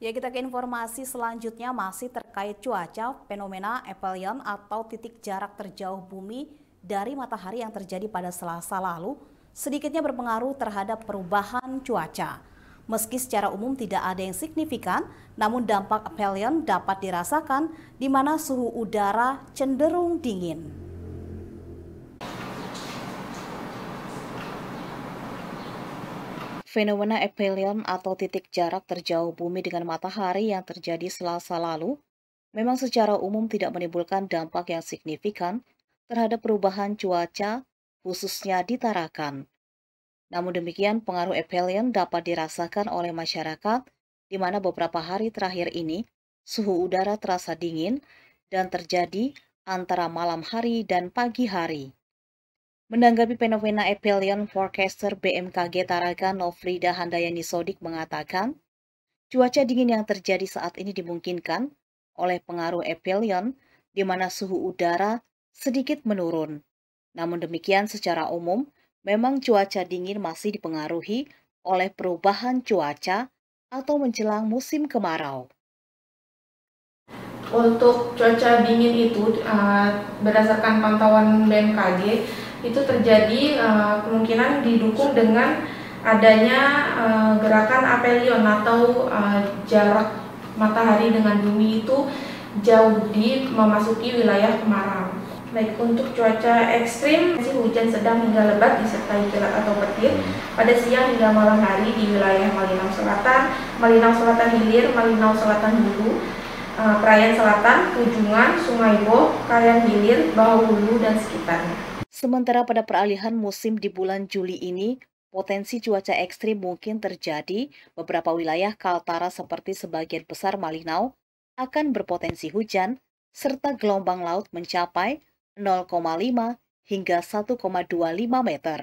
Ya kita ke informasi selanjutnya masih terkait cuaca, fenomena aphelion atau titik jarak terjauh bumi dari matahari yang terjadi pada selasa lalu sedikitnya berpengaruh terhadap perubahan cuaca. Meski secara umum tidak ada yang signifikan, namun dampak aphelion dapat dirasakan di mana suhu udara cenderung dingin. Fenomena aphelion atau titik jarak terjauh bumi dengan matahari yang terjadi selasa lalu memang secara umum tidak menimbulkan dampak yang signifikan terhadap perubahan cuaca, khususnya di Tarakan. Namun demikian, pengaruh aphelion dapat dirasakan oleh masyarakat, di mana beberapa hari terakhir ini suhu udara terasa dingin dan terjadi antara malam hari dan pagi hari. Menanggapi fenomena Epelion Forecaster BMKG Tarakan Nofrida Handayani Sodik mengatakan, cuaca dingin yang terjadi saat ini dimungkinkan oleh pengaruh Epelion di mana suhu udara sedikit menurun. Namun demikian secara umum, memang cuaca dingin masih dipengaruhi oleh perubahan cuaca atau menjelang musim kemarau untuk cuaca dingin itu uh, berdasarkan pantauan BMKG itu terjadi uh, kemungkinan didukung dengan adanya uh, gerakan apelion atau uh, jarak matahari dengan bumi itu jauh di memasuki wilayah kemarau. Baik untuk cuaca ekstrim, masih hujan sedang hingga lebat disertai kilat atau petir pada siang hingga malam hari di wilayah Malinau Selatan, Malinau Selatan Hilir, Malinau Selatan Hulu, Perayaan Selatan, Kujungan, Sungai Bo, Kayan Hilir, Bahu Hulu, dan sekitarnya. Sementara pada peralihan musim di bulan Juli ini, potensi cuaca ekstrim mungkin terjadi. Beberapa wilayah Kaltara seperti sebagian besar Malinau akan berpotensi hujan, serta gelombang laut mencapai 0,5 hingga 1,25 meter.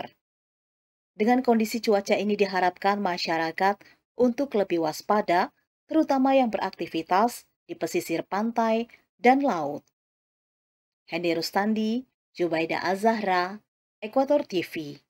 Dengan kondisi cuaca ini diharapkan masyarakat untuk lebih waspada, terutama yang beraktivitas di pesisir pantai dan laut. Hendy Rustandi, Jubaida Azahra, Ekuator TV.